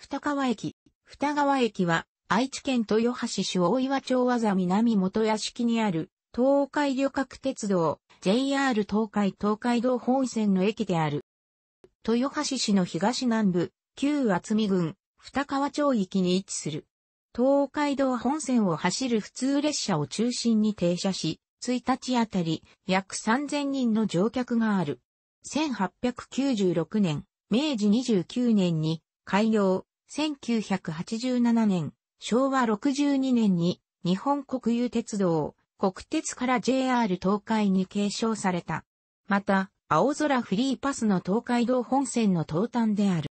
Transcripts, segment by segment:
二川駅。二川駅は、愛知県豊橋市大岩町和座南元屋敷にある、東海旅客鉄道、JR 東海東海道本線の駅である。豊橋市の東南部、旧厚見郡、二川町域に位置する。東海道本線を走る普通列車を中心に停車し、1日あたり約3000人の乗客がある。1896年、明治29年に開業、1987年、昭和62年に日本国有鉄道、国鉄から JR 東海に継承された。また、青空フリーパスの東海道本線の東端である。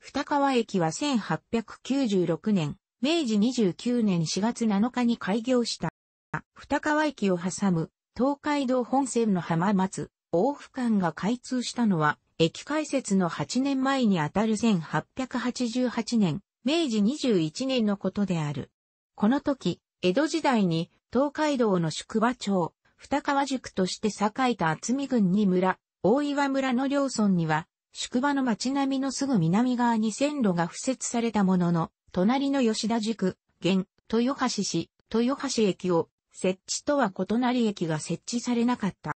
二川駅は1896年、明治29年4月7日に開業した。二川駅を挟む東海道本線の浜松、大府間が開通したのは駅開設の8年前にあたる1888年、明治21年のことである。この時、江戸時代に東海道の宿場町、二川宿として栄えた厚見郡に村、大岩村の両村には、宿場の町並みのすぐ南側に線路が敷設されたものの、隣の吉田宿、現、豊橋市、豊橋駅を、設置とは異なり駅が設置されなかった。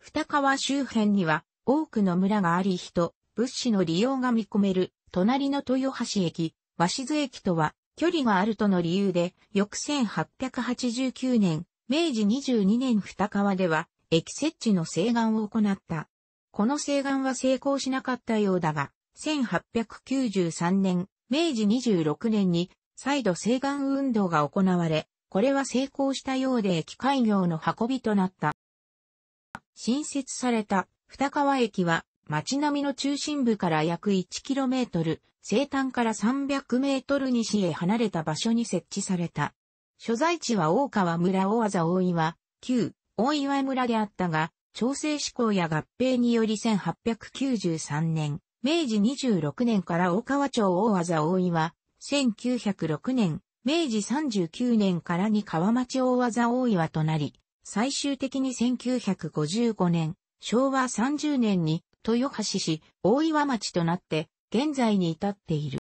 二川周辺には、多くの村があり人、物資の利用が見込める、隣の豊橋駅、鷲津駅とは、距離があるとの理由で、翌1889年、明治22年二川では、駅設置の請願を行った。この請願は成功しなかったようだが、1893年、明治26年に、再度請願運動が行われ、これは成功したようで駅開業の運びとなった。新設された二川駅は町並みの中心部から約 1km、西端から 300m 西へ離れた場所に設置された。所在地は大川村大技大岩、旧大岩村であったが、調整志向や合併により1893年、明治26年から大川町大技大岩、1906年、明治39年からに川町大技大岩となり、最終的に1955年、昭和30年に豊橋市大岩町となって現在に至っている。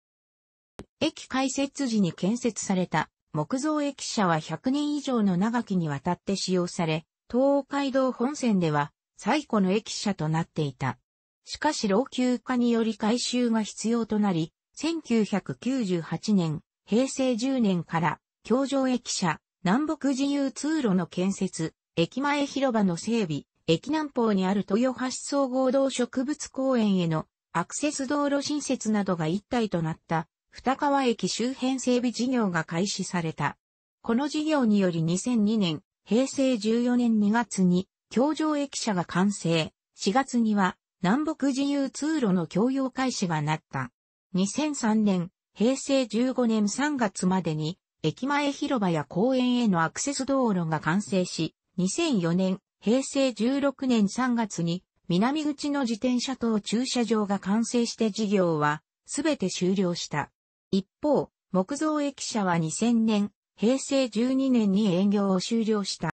駅開設時に建設された木造駅舎は100年以上の長きにわたって使用され、東海道本線では最古の駅舎となっていた。しかし老朽化により改修が必要となり、1998年、平成10年から京城駅舎、南北自由通路の建設、駅前広場の整備、駅南方にある豊橋総合動植物公園へのアクセス道路新設などが一体となった二川駅周辺整備事業が開始された。この事業により2002年、平成14年2月に、京上駅舎が完成。4月には、南北自由通路の共用開始がなった。2003年、平成15年3月までに、駅前広場や公園へのアクセス道路が完成し、2004年、平成16年3月に南口の自転車等駐車場が完成して事業はすべて終了した。一方、木造駅舎は2000年、平成12年に営業を終了した。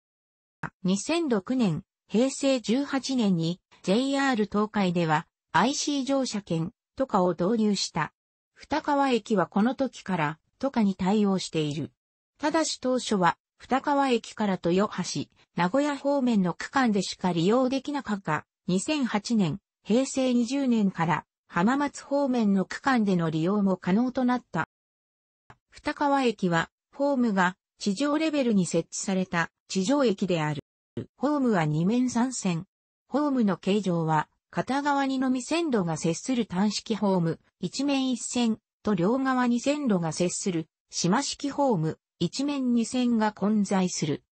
2006年、平成18年に JR 東海では IC 乗車券とかを導入した。二川駅はこの時からとかに対応している。ただし当初は二川駅から豊橋、名古屋方面の区間でしか利用できなかった。2008年、平成20年から浜松方面の区間での利用も可能となった。二川駅は、ホームが地上レベルに設置された地上駅である。ホームは二面三線。ホームの形状は、片側にのみ線路が接する単式ホーム、一面一線と両側に線路が接する島式ホーム、一面二線が混在する。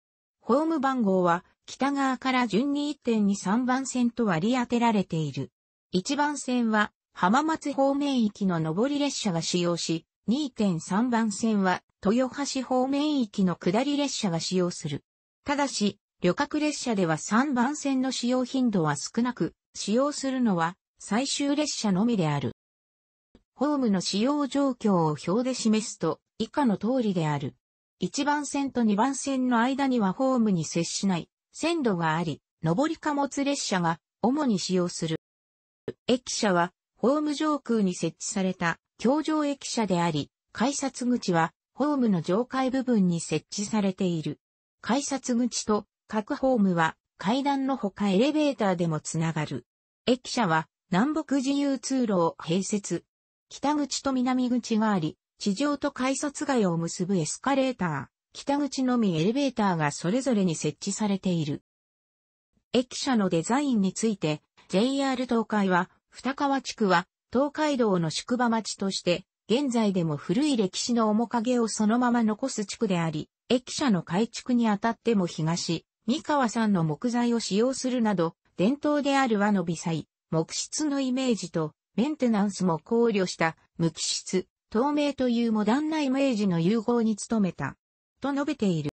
ホーム番号は北側から順に1.23番線と割り当てられている。1番線は浜松方面行きの上り列車が使用し、2.3番線は豊橋方面行きの下り列車が使用する。ただし、旅客列車では3番線の使用頻度は少なく、使用するのは最終列車のみである。ホームの使用状況を表で示すと以下の通りである。1番線と2番線の間にはホームに接しない線路があり、上り貨物列車が主に使用する。駅舎はホーム上空に設置された橋上駅舎であり、改札口はホームの上階部分に設置されている。改札口と各ホームは階段のほかエレベーターでもつながる。駅舎は南北自由通路を併設。北口と南口があり、地上と改札街を結ぶエスカレーター、北口のみエレベーターがそれぞれに設置されている。駅舎のデザインについて、JR 東海は、二川地区は、東海道の宿場町として、現在でも古い歴史の面影をそのまま残す地区であり、駅舎の改築にあたっても東、三河さんの木材を使用するなど、伝統である和の微細、木質のイメージと、メンテナンスも考慮した、無機質、透明というモダンなイメージの融合に努めた。と述べている。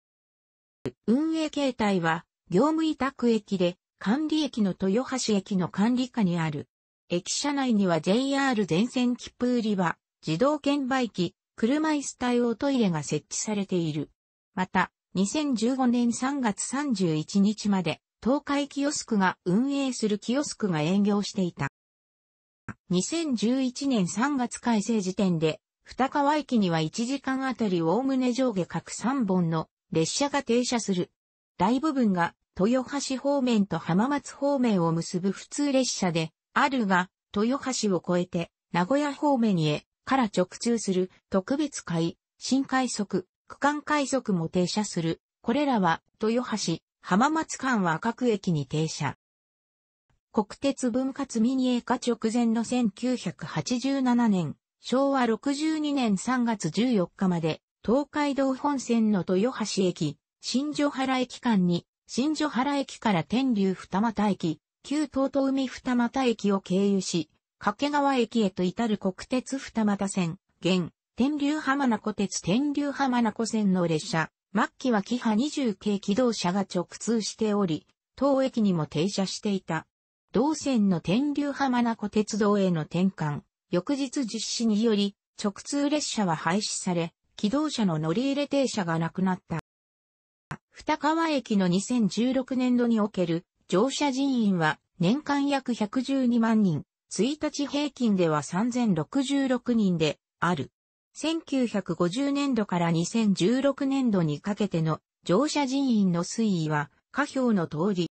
運営形態は、業務委託駅で、管理駅の豊橋駅の管理下にある。駅舎内には JR 全線切符売り場、自動券売機、車椅子対応トイレが設置されている。また、2015年3月31日まで、東海キオスクが運営するキオスクが営業していた。2011年3月改正時点で、二川駅には1時間あたりおおむね上下各3本の列車が停車する。大部分が豊橋方面と浜松方面を結ぶ普通列車であるが、豊橋を越えて名古屋方面へから直通する特別会、新快速、区間快速も停車する。これらは豊橋、浜松間は各駅に停車。国鉄分割民営化直前の1987年、昭和62年3月14日まで、東海道本線の豊橋駅、新所原駅間に、新所原駅から天竜二俣駅、旧東都海二俣駅を経由し、掛川駅へと至る国鉄二俣線、現、天竜浜名湖鉄天竜浜名湖線の列車、末期はキハ20系機動車が直通しており、当駅にも停車していた。同線の天竜浜名湖鉄道への転換、翌日実施により、直通列車は廃止され、機動車の乗り入れ停車がなくなった。二川駅の2016年度における乗車人員は年間約112万人、1日平均では3066人である。1950年度から2016年度にかけての乗車人員の推移は下表の通り。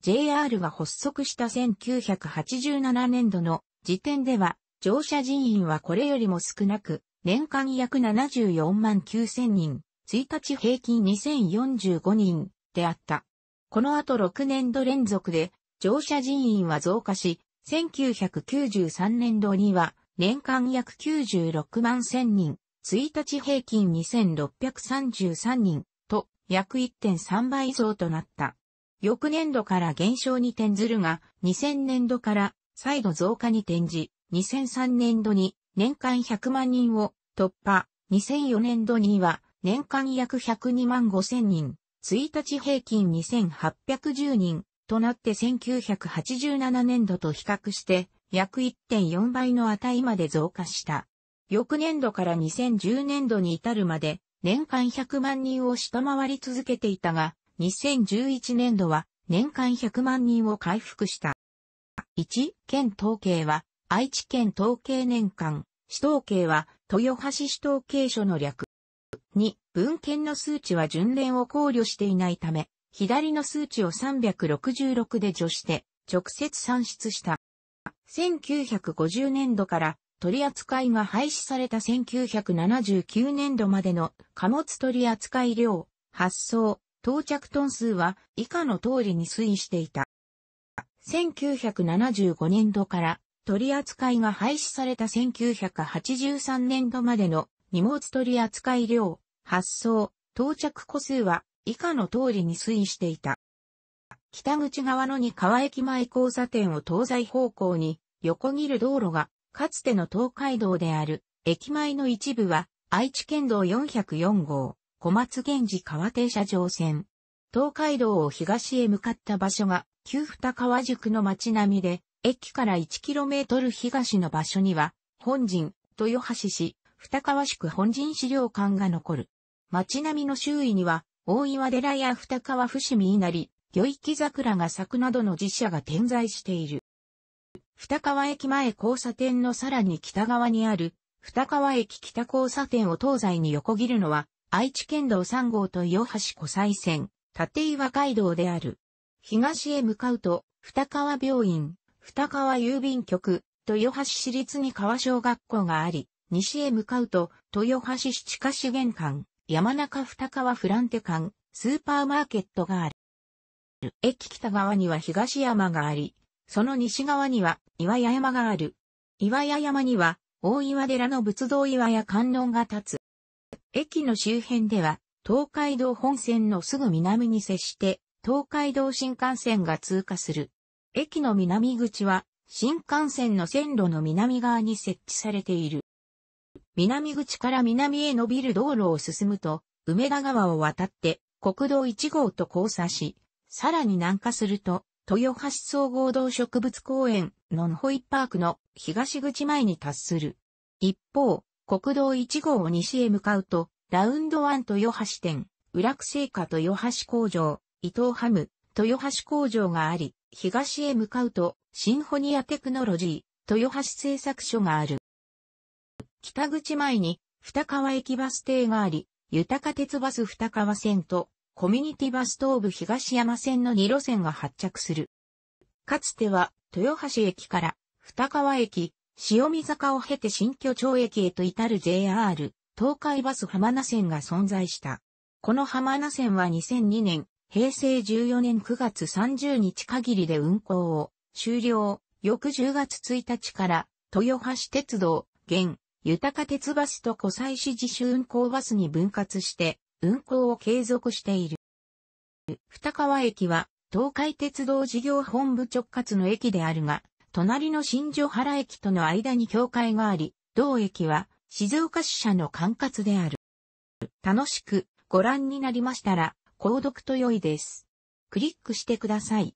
JR が発足した1987年度の時点では、乗車人員はこれよりも少なく、年間約74万9000人、1日平均2045人であった。この後6年度連続で乗車人員は増加し、1993年度には年間約96万1000人、1日平均2633人と約1.3倍増となった。翌年度から減少に転ずるが、2000年度から再度増加に転じ、2003年度に年間100万人を突破、2004年度には年間約102万5千人、1日平均2810人となって1987年度と比較して約1.4倍の値まで増加した。翌年度から2010年度に至るまで年間100万人を下回り続けていたが、2011年度は年間100万人を回復した。1、県統計は、愛知県統計年間、市統計は、豊橋市統計所の略。2、文献の数値は順連を考慮していないため、左の数値を366で除して、直接算出した。1950年度から取り扱いが廃止された1979年度までの貨物取り扱い量、発送、到着トン数は以下の通りに推移していた。1975年度から取り扱いが廃止された1983年度までの荷物取り扱い量、発送、到着個数は以下の通りに推移していた。北口側の二川駅前交差点を東西方向に横切る道路がかつての東海道である駅前の一部は愛知県道404号小松源氏川停車場線。東海道を東へ向かった場所が旧二川宿の町並みで、駅から 1km 東の場所には、本陣、豊橋市、二川宿本陣資料館が残る。街並みの周囲には、大岩寺や二川伏見稲荷、魚池桜が咲くなどの寺社が点在している。二川駅前交差点のさらに北側にある、二川駅北交差点を東西に横切るのは、愛知県道3号と豊橋湖西線、立岩街道である。東へ向かうと、二川病院、二川郵便局、豊橋市立に川小学校があり、西へ向かうと、豊橋市地下資源館、山中二川フランテ館、スーパーマーケットがある。駅北側には東山があり、その西側には岩屋山がある。岩屋山には大岩寺の仏道岩屋観音が立つ。駅の周辺では東海道本線のすぐ南に接して東海道新幹線が通過する。駅の南口は、新幹線の線路の南側に設置されている。南口から南へ伸びる道路を進むと、梅田川を渡って国道1号と交差し、さらに南下すると、豊橋総合動植物公園、ノンホイパークの東口前に達する。一方、国道1号を西へ向かうと、ラウンド1豊橋店、裏ク製菓豊橋工場、伊藤ハム、豊橋工場があり、東へ向かうと、シンフォニアテクノロジー、豊橋製作所がある。北口前に、二川駅バス停があり、豊か鉄バス二川線と、コミュニティバス東部東山線の2路線が発着する。かつては、豊橋駅から、二川駅、潮見坂を経て新居町駅へと至る JR、東海バス浜名線が存在した。この浜名線は2002年、平成14年9月30日限りで運行を終了、翌10月1日から豊橋鉄道、現、豊鉄バスと湖西市自主運行バスに分割して運行を継続している。二川駅は東海鉄道事業本部直轄の駅であるが、隣の新城原駅との間に境界があり、同駅は静岡支社の管轄である。楽しくご覧になりましたら、購読と良いです。クリックしてください。